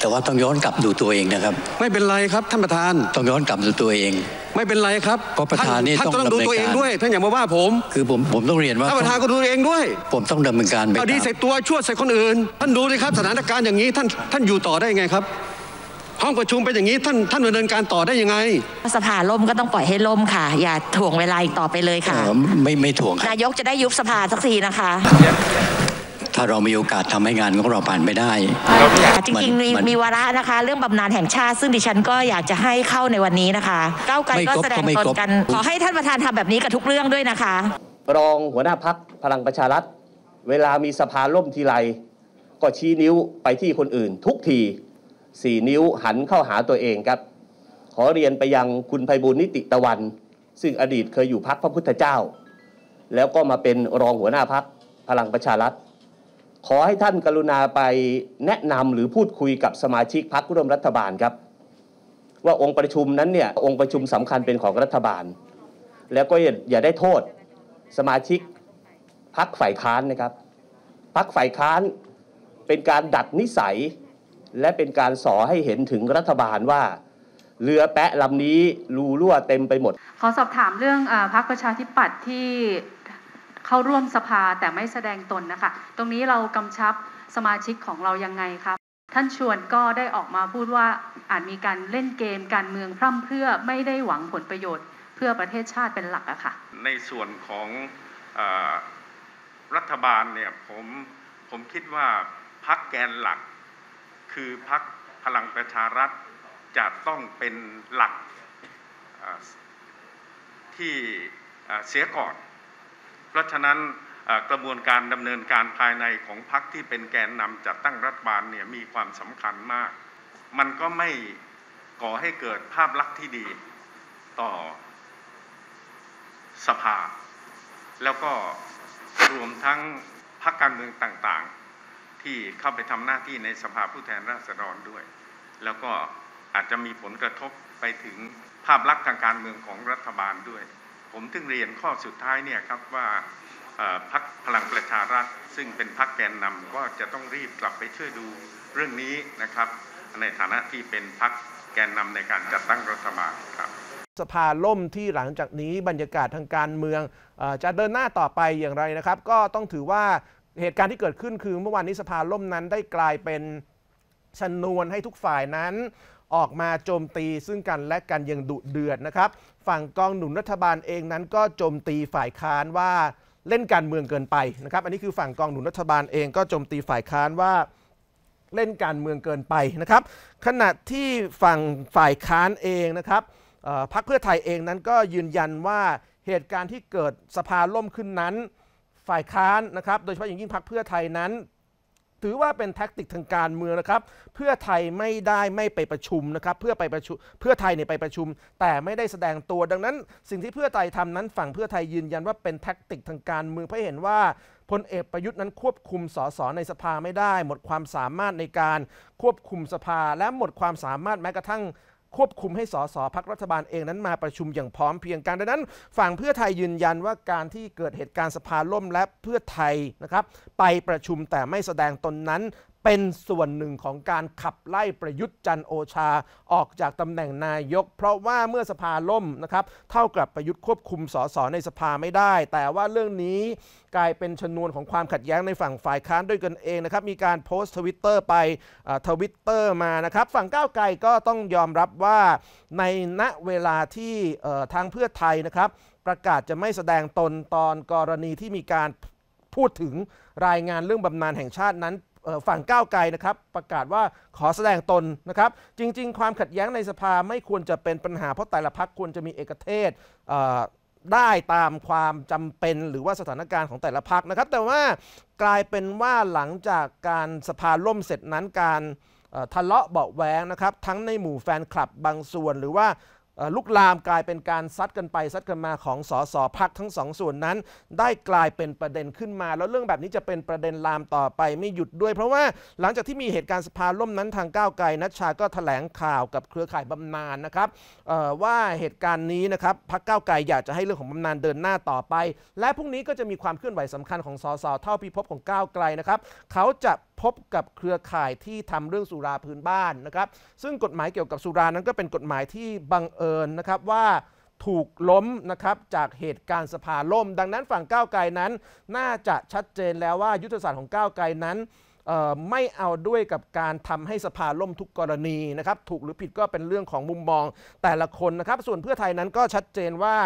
แต่ว่าต้องย้อนกลับดูตัวเองนะครับ ไม่เป็นไรครับท่านประธาน ต้องย้อนกลับดูตัวเอง ไม่เป็นไรครับเพราะประธานนี่ต้องดูตัวเองด้วยท่านอย่ามาว่าผมคือผมผมต้องเรียนว่าท่านประธานก็ดูตัวเองด้วย ผมต้องดำเนินการไปดีใส่ตัวชั่วใส่คนอื่น ท่านดูเลยครับสถานการณ์อย่างนี้ท่านท่านอยู่ต่อได้ไงครับ ห้องประชุมเป็นอย่างนี้ท่านท่านดำเนินการต่อได้ยังไงสภาล่มก็ต้องปล่อยให้ล่มค่ะ อย่าถ่วงเวลาอีกต่อไปเลยค่ะไม่ไม่ถ่วงนายกจะได้ยุบสภาสักทีนะคะถ้าเรามีโอกาสทำให้งานของเราผ่านไม่ได้ จริงๆมีมีวาระนะคะเรื่องบำนาญแห่งชาติซึ่งดิฉันก็อยากจะให้เข้าในวันนี้นะคะก้าวไกลก็แสดงตนกันขอให้ท่านประธานทำแบบนี้กับทุกเรื่องด้วยนะคะ รองหัวหน้าพักพลังประชารัฐเวลามีสภาล่มทีไรก็ชี้นิ้วไปที่คนอื่นทุกทีสี่นิ้วหันเข้าหาตัวเองครับ ขอเรียนไปยังคุณภัยบุญนิติตะวัน ซึ่งอดีตเคยอยู่พักพระพุทธเจ้า แล้วก็มาเป็นรองหัวหน้าพักพลังประชารัฐขอให้ท่านกรุณาไปแนะนำหรือพูดคุยกับสมาชิกพรรคร่วมรัฐบาลครับ ว่าองค์ประชุมนั้นเนี่ยองค์ประชุมสำคัญเป็นของรัฐบาล แล้วก็อย่าได้โทษสมาชิกพรรคฝ่ายค้านนะครับพรรคฝ่ายค้านเป็นการดัดนิสัย และเป็นการสอให้เห็นถึงรัฐบาลว่าเรือแปะลำนี้รูรั่วเต็มไปหมด ขอสอบถามเรื่องอพรรคประชาธิปัตย์ที่เข้าร่วมสภาแต่ไม่แสดงตนนะคะตรงนี้เรากำชับสมาชิกของเรายังไงครับ ท่านชวนก็ได้ออกมาพูดว่าอาจมีการเล่นเกมการเมืองพร่ำเพื่อไม่ได้หวังผลประโยชน์ เพื่อประเทศชาติเป็นหลักอะค่ะ ในส่วนของอรัฐบาลเนี่ยผมผมคิดว่าพักแกนหลัก คือพักพลังประชารัฐจะต้องเป็นหลักที่เสียก่อนเพราะฉะนั้นกระบวนการดำเนินการภายในของพรรคที่เป็นแกนนำจัดตั้งรัฐบาลเนี่ยมีความสำคัญมาก มันก็ไม่ก่อให้เกิดภาพลักษณ์ที่ดีต่อสภา แล้วก็รวมทั้งพรรคการเมืองต่างๆ ที่เข้าไปทำหน้าที่ในสภาผู้แทนราษฎรด้วย แล้วก็อาจจะมีผลกระทบไปถึงภาพลักษณ์ทางการเมืองของรัฐบาลด้วยผมถึงเรียนข้อสุดท้ายเนี่ยครับว่าพักพลังประชารัฐซึ่งเป็นพักแกนนำก็จะต้องรีบกลับไปช่วยดูเรื่องนี้นะครับ ในฐานะที่เป็นพักแกนนำในการจัดตั้งรัฐบาลครับสภาล่มที่หลังจากนี้บรรยากาศทางการเมืองจะเดินหน้าต่อไปอย่างไรนะครับ ก็ต้องถือว่าเหตุการณ์ที่เกิดขึ้นคือเมื่อวานนี้สภาล่มนั้นได้กลายเป็นชนวนให้ทุกฝ่ายนั้นออกมาโจมตีซึ่งกันและกันยังดุเดือดนะครับ ฝั่งกองหนุนรัฐบาลเองนั้น ก็โจมตีฝ่ายค้านว่าเล่นการเมืองเกินไปนะครับ อันนี้คือฝั่งกองหนุนรัฐบาลเองก็โจมตีฝ่ายค้านว่าเล่นการเมืองเกินไปนะครับ ขณะที่ฝั่งฝ่ายค้านเองนะครับพรรคเพื่อไทยเองนั้นก็ยืนยันว่าเหตุการณ์ที่เกิดสภาล่มขึ้นนั้น ฝ่ายค้านนะครับ โดยเฉพาะอย่างยิ่งพรรคเพื่อไทยนั้นถือว่าเป็นแท็กติกทางการเมืองนะครับเพื่อไทยไม่ได้ไม่ไปประชุมนะครับเพื่อไปประชุมเพื่อไทยเนี่ยไปประชุม แต่ไม่ได้แสดงตัวดังนั้นสิ่งที่เพื่อไทยทำนั้นฝั่งเพื่อไทยยืนยันว่าเป็นแท็กติกทางการเมืองเพราะเห็นว่าพลเอกประยุทธ์นั้นควบคุมสสในสภาไม่ได้ หมดความสามารถในการควบคุมสภา และหมดความสามารถแม้กระทั่งควบคุมให้สสพักรัฐบาลเองนั้นมาประชุมอย่างพร้อมเพียงกัน ดังนั้นฝั่งเพื่อไทยยืนยันว่าการที่เกิดเหตุการณ์สภาล่มและเพื่อไทยนะครับ ไปประชุมแต่ไม่แสดงตนนั้นเป็นส่วนหนึ่งของการขับไล่ประยุทธ์จันโอชาออกจากตำแหน่งนายก เพราะว่าเมื่อสภาล่มนะครับ เท่ากับประยุทธ์ควบคุมสสในสภาไม่ได้ แต่ว่าเรื่องนี้กลายเป็นชนวนของความขัดแย้งในฝั่งฝ่ายค้านด้วยกันเองนะครับ มีการโพสต์ทวิตเตอร์ไปทวิตเตอร์มานะครับ ฝั่งก้าวไกลก็ต้องยอมรับว่าในณเวลาที่ทางเพื่อไทยนะครับ ประกาศจะไม่แสดงตนตอนกรณีที่มีการพูดถึงรายงานเรื่องบำนาญแห่งชาตินั้นฝั่งก้าวไกลนะครับประกาศว่าขอแสดงตนนะครับจริงๆ ความขัดแย้งในสภาไม่ควรจะเป็นปัญหาเพราะแต่ละพักควรจะมีเอกเทศได้ตามความจำเป็นหรือว่าสถานการณ์ของแต่ละพักนะครับ แต่ว่ากลายเป็นว่าหลังจากการสภาล่มเสร็จนั้นการทะเลาะเบาแหวงนะครับ ทั้งในหมู่แฟนคลับบางส่วนหรือว่าลุกลามกลายเป็นการซัดกันไปซัดกันมาของสสพักทั้งสองส่วนนั้น ได้กลายเป็นประเด็นขึ้นมา แล้วเรื่องแบบนี้จะเป็นประเด็นลามต่อไปไม่หยุดด้วย เพราะว่าหลังจากที่มีเหตุการณ์สภาล่มนั้นทางก้าวไกลนัชชาก็แถลงข่าวกับเครือข่ายบำนาญนนะครับว่าเหตุการณ์นี้นะครับพักก้าวไกลอยากจะให้เรื่องของบำนาญเดินหน้าต่อไป และพรุ่งนี้ก็จะมีความเคลื่อนไหวสำคัญของสสเท่าพิภพของก้าวไกลนะครับ เขาจะพบกับเครือข่ายที่ทำเรื่องสุราพื้นบ้านนะครับ ซึ่งกฎหมายเกี่ยวกับสุรานั้นก็เป็นกฎหมายที่บังเอิญนะครับว่าถูกล้มนะครับจากเหตุการณ์สภาล่ม ดังนั้นฝั่งก้าวไกลนั้นน่าจะชัดเจนแล้วว่ายุทธศาสตร์ของก้าวไกลนั้น ไม่เอาด้วยกับการทำให้สภาล่มทุกกรณีนะครับถูกหรือผิดก็เป็นเรื่องของมุมมองแต่ละคนนะครับส่วนเพื่อไทยนั้นก็ชัดเจนว่า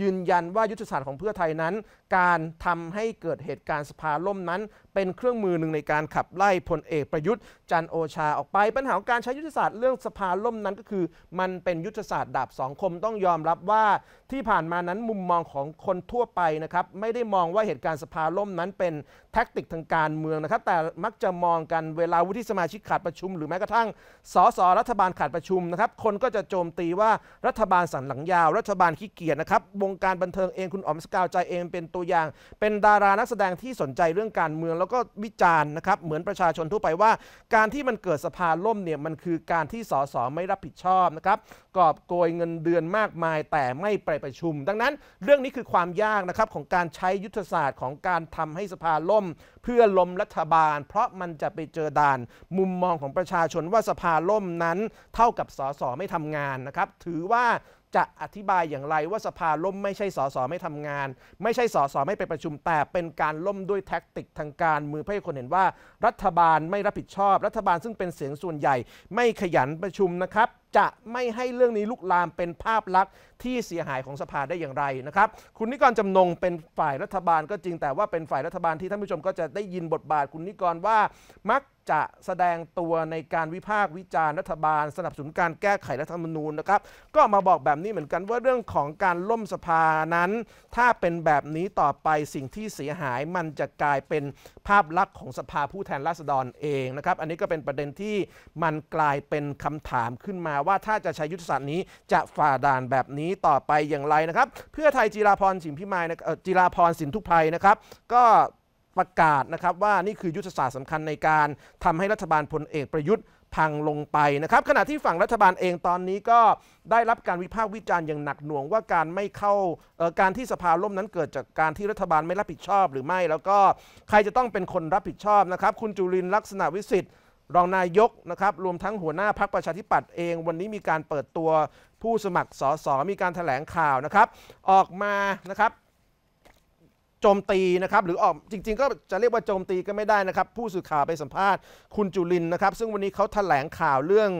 ยืนยันว่ายุทธศาสตร์ของเพื่อไทยนั้น การทำให้เกิดเหตุการณ์สภาล่มนั้น เป็นเครื่องมือหนึ่งในการขับไล่พลเอกประยุทธ์จันโอชาออกไป ปัญหาของการใช้ยุทธศาสตร์เรื่องสภาล่มนั้นก็คือ มันเป็นยุทธศาสตร์ดาบสองคมต้องยอมรับว่าที่ผ่านมานั้นมุมมองของคนทั่วไปนะครับไม่ได้มองว่าเหตุการณ์สภาล่มนั้นเป็นแท็กติกทางการเมืองนะครับแต่มักจะมองกันเวลาวุฒิสมาชิกขาดประชุม หรือแม้กระทั่งสสรัฐบาลขาดประชุมนะครับคนก็จะโจมตีว่ารัฐบาลสันหลังยาวรัฐบาลขี้เกียจนะครับวงการบันเทิงเองคุณอ๋อมสกาวใจเองเป็นตัวอย่าง เป็นดารานักแสดงที่สนใจเรื่องการเมืองแล้วก็วิจารณ์นะครับ เหมือนประชาชนทั่วไปว่า การที่มันเกิดสภาล่มเนี่ยมันคือการที่สสไม่รับผิดชอบนะครับกอบโกยเงินเดือนมากมายแต่ไม่ไปประชุม ดังนั้นเรื่องนี้คือความยากนะครับของการใช้ยุทธศาสตร์ ของการทำให้สภาล่ม เพื่อล้มรัฐบาล เพราะมันจะไปเจอด่าน มุมมองของประชาชนว่าสภาล่มนั้น เท่ากับสสไม่ทำงานนะครับถือว่าจะอธิบายอย่างไรว่าสภาล่มไม่ใช่สสไม่ทำงาน ไม่ใช่สสไม่ไปประชุมแต่เป็นการล่มด้วยแท็กติกทางการมือเพื่อให้คนเห็นว่ารัฐบาลไม่รับผิดชอบรัฐบาลซึ่งเป็นเสียงส่วนใหญ่ ไม่ขยันประชุมนะครับจะไม่ให้เรื่องนี้ลุกลามเป็นภาพลักษณ์ที่เสียหายของสภาได้อย่างไรนะครับคุณนิกรจำนงเป็นฝ่ายรัฐบาลก็จริงแต่ว่าเป็นฝ่ายรัฐบาลที่ท่านผู้ชม ก็จะได้ยินบทบาทคุณนิกรว่ามักจะแสดงตัวในการวิพากษ์วิจารณ์รัฐบาล สนับสนุนการแก้ไขรัฐธรรมนูญนะครับ ก็มาบอกแบบนี้เหมือนกันว่าเรื่องของการล่มสภานั้น ถ้าเป็นแบบนี้ต่อไปสิ่งที่เสียหาย มันจะกลายเป็นภาพลักษณ์ของสภาผู้แทนราษฎรเองนะครับ อันนี้ก็เป็นประเด็นที่มันกลายเป็นคำถามขึ้นมาว่าถ้าจะใช้ยุทธศาสตร์นี้จะฝ่าด่านแบบนี้ต่อไปอย่างไรนะครับ เพื่อไทยจีราพรสินพิมายนะจีราพรสินทุกภัยนะครับ ก็ประกาศนะครับว่านี่คือยุทธศาสตร์สำคัญในการทำให้รัฐบาลพลเอกประยุทธ์พังลงไปนะครับ ขณะที่ฝั่งรัฐบาลเองตอนนี้ก็ได้รับการวิพากษ์วิจารณ์อย่างหนักหน่วงว่าการไม่เข้าการที่สภาล่มนั้นเกิดจากการที่รัฐบาลไม่รับผิดชอบหรือไม่ แล้วก็ใครจะต้องเป็นคนรับผิดชอบนะครับ คุณจุลินลักษณะวิสิทธิ์รองนายกนะครับรวมทั้งหัวหน้าพักประชาธิปัตย์เอง วันนี้มีการเปิดตัวผู้สมัครสสมีการถแถลงข่าวนะครับ ออกมานะครับโจมตีนะครับ หรือออกจริงๆก็จะเรียกว่าโจมตีก็ไม่ได้นะครับ ผู้สื่อข่าวไปสัมภาษณ์คุณจุลินนะครับ ซึ่งวันนี้เขาแถลงข่าวเรื่อง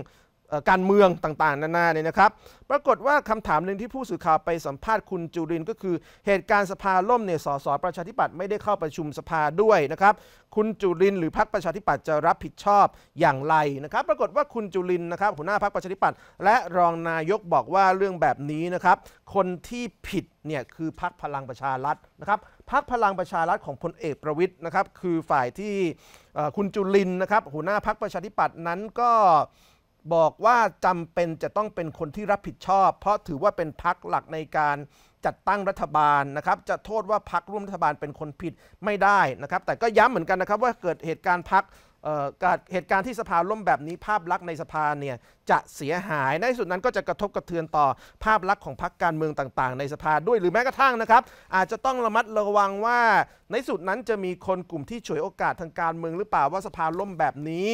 การเมืองต่างๆนานาเนี่ยนะครับ ปรากฏว่าคำถามหนึ่งที่ผู้สื่อข่าวไปสัมภาษณ์คุณจุรินก็คือเหตุการณ์สภาล่มเนี่ยสสประชาธิปัตย์ไม่ได้เข้าประชุมสภาด้วยนะครับ คุณจุรินหรือพรรคประชาธิปัตย์จะรับผิดชอบอย่างไรนะครับ ปรากฏว่าคุณจุรินนะครับหัวหน้าพรรคประชาธิปัตย์และรองนายกบอกว่าเรื่องแบบนี้นะครับ คนที่ผิดเนี่ยคือพรรคพลังประชารัฐนะครับพรรคพลังประชารัฐของพลเอกประวิทย์นะครับ คือฝ่ายที่คุณจุลินนะครับหัวหน้าพรรคประชาธิปัตย์นั้นก็บอกว่าจำเป็นจะต้องเป็นคนที่รับผิดชอบ เพราะถือว่าเป็นพักหลักในการจัดตั้งรัฐบาลนะครับ จะโทษว่าพักร่วมรัฐบาลเป็นคนผิดไม่ได้นะครับ แต่ก็ย้ำเหมือนกันนะครับว่าเกิดเหตุการณ์พักเเหตุการณ์ที่สภาล่มแบบนี้ ภาพลักษณ์ในสภาเนี่ยจะเสียหาย ในสุดนั้นก็จะกระทบกระเทือนต่อภาพลักษณ์ของพรรคการเมืองต่าง ๆ ในสภาด้วยหรือแม้กระทั่งนะครับ อาจจะต้องระมัดระวังว่า ในสุดนั้นจะมีคนกลุ่มที่ฉวยโอกาสทางการเมืองหรือเปล่าว่าสภาล่มแบบนี้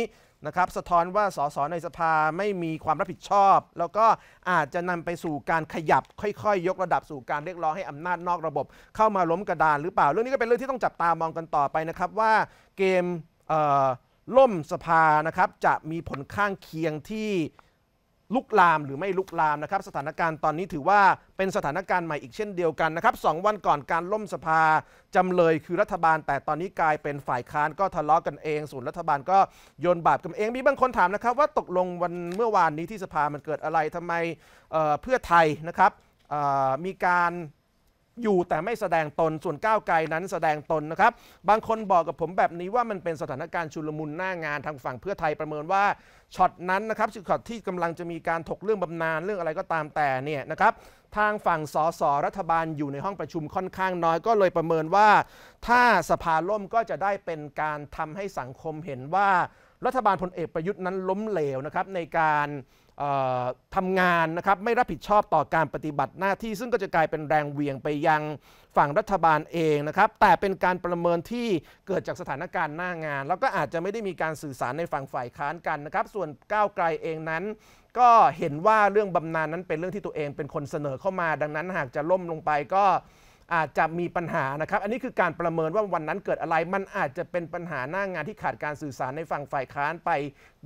นะครับสะท้อนว่าสสในสภาไม่มีความรับผิดชอบ แล้วก็อาจจะนำไปสู่การขยับค่อยๆยยกระดับสู่การเรียกร้อง ให้อำนาจนอกระบบ เข้ามาล้มกระดานหรือเปล่าเรื่องนี้ก็เป็นเรื่องที่ต้องจับตามองกันต่อไปนะครับ ว่าเกมล่มสภานะครับจะมีผลข้างเคียงที่ลุกลาม หรือไม่ลุกลามนะครับสถานการณ์ตอนนี้ถือว่าเป็นสถานการณ์ใหม่อีกเช่นเดียวกันนะครับสวันก่อนการล่มสภาจำเลยคือรัฐบาล แต่ตอนนี้กลายเป็นฝ่ายค้านก็ทะเลาะกกันเองส่วนรัฐบาลก็โยนบาปกันเองมีบางคนถามนะครับ ว่าตกลงวันเมื่อวานนี้ที่สภามันเกิดอะไรทำไมเพื่อไทยนะครับมีการอยู่แต่ไม่แสดงตนส่วนก้าวไกลนั้นแสดงตนนะครับ บางคนบอกกับผมแบบนี้ว่ามันเป็นสถานการณ์ชุลมุนหน้างาน ทางฝั่งเพื่อไทยประเมินว่าช็อตนั้นนะครับช็อตที่กำลังจะมีการถกเรื่องบำนาญเรื่องอะไรก็ตามแต่เนี่ยนะครับ ทางฝั่งสสรัฐบาลอยู่ในห้องประชุมค่อนข้างน้อยก็เลยประเมินว่า ถ้าสภาล่มก็จะได้เป็นการทำให้สังคมเห็นว่ารัฐบาลพลเอกประยุทธ์นั้นล้มเหลวนะครับในการทำงานนะครับ ไม่รับผิดชอบต่อการปฏิบัติหน้าที่ ซึ่งก็จะกลายเป็นแรงเวียงไปยังฝั่งรัฐบาลเองนะครับ แต่เป็นการประเมินที่เกิดจากสถานการณ์หน้างาน แล้วก็อาจจะไม่ได้มีการสื่อสารในฝั่งฝ่ายค้านกันนะครับ ส่วนก้าวไกลเองนั้น ก็เห็นว่าเรื่องบำนาญนั้นเป็นเรื่องที่ตัวเอง เป็นคนเสนอเข้ามา ดังนั้นหากจะล่มลงไปก็อาจจะมีปัญหานะครับ อันนี้คือการประเมินว่าวันนั้นเกิดอะไร มันอาจจะเป็นปัญหาหน้างงานที่ขาดการสื่อสารในฝั่งฝ่ายค้านไป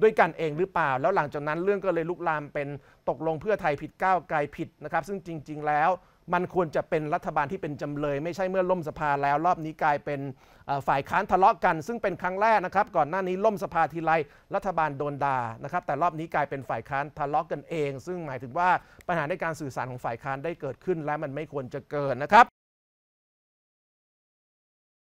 ด้วยกันเองหรือเปล่า แล้วหลังจากนั้นเรื่องก็เลยลุกลามเป็นตกลงเพื่อไทยผิดก้าวไกลผิดนะครับ ซึ่งจริง ๆ แล้วมันควรจะเป็นรัฐบาลที่เป็นจำเลย ไม่ใช่เมื่อล่มสภาแล้ว รอบนี้กลายเป็นฝ่ายค้านทะเลาะกัน ซึ่งเป็นครั้งแรกนะครับ ก่อนหน้านี้ล่มสภาทีไรรัฐบาลโดนด่านะครับ แต่รอบนี้กลายเป็นฝ่ายค้านทะเลาะกันเอง ซึ่งหมายถึงว่าปัญหาในการสื่อสารของฝ่ายค้านได้เกิดขึ้นและมันไม่ควรจะเกิดนะครับ